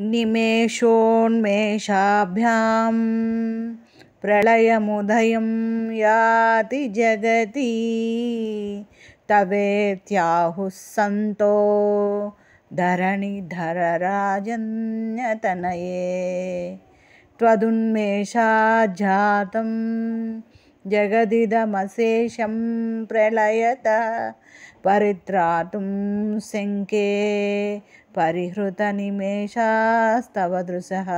निमेषोन्मेषाभ्यां प्रलयमुदयं याति जगति तवेत्याहुः सन्तो धरणिधरराजन्यतनये त्वदुन्मेषा जातम् जगदिदमशेषं प्रलयत परित्रातुं शङ्के परिहृतनिमेषास्तव दृशः